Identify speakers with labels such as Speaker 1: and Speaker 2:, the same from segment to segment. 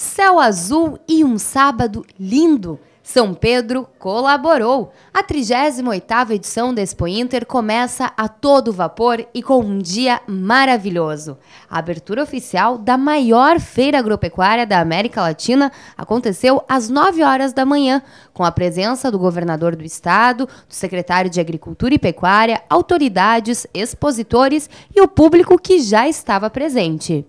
Speaker 1: Céu azul e um sábado lindo. São Pedro colaborou. A 38ª edição da Expo Inter começa a todo vapor e com um dia maravilhoso. A abertura oficial da maior feira agropecuária da América Latina aconteceu às 9 horas da manhã, com a presença do governador do estado, do secretário de Agricultura e Pecuária, autoridades, expositores e o público que já estava presente.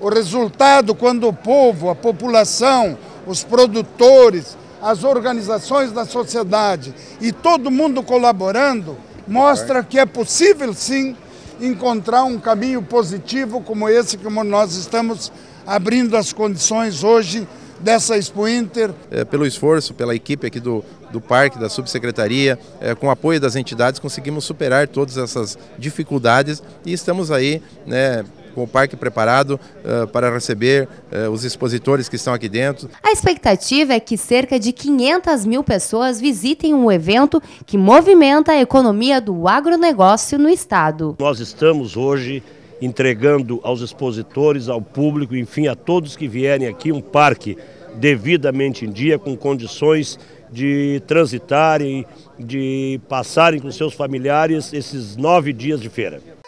Speaker 2: O resultado, quando o povo, a população, os produtores, as organizações da sociedade e todo mundo colaborando, mostra que é possível sim encontrar um caminho positivo como esse que nós estamos abrindo as condições hoje dessa Expo Inter.
Speaker 3: É, pelo esforço, pela equipe aqui do, do parque, da subsecretaria, é, com o apoio das entidades, conseguimos superar todas essas dificuldades e estamos aí né, com o parque preparado eh, para receber eh, os expositores que estão aqui dentro.
Speaker 1: A expectativa é que cerca de 500 mil pessoas visitem um evento que movimenta a economia do agronegócio no estado.
Speaker 4: Nós estamos hoje entregando aos expositores, ao público, enfim, a todos que vierem aqui um parque devidamente em dia, com condições de transitarem, de passarem com seus familiares esses nove dias de feira.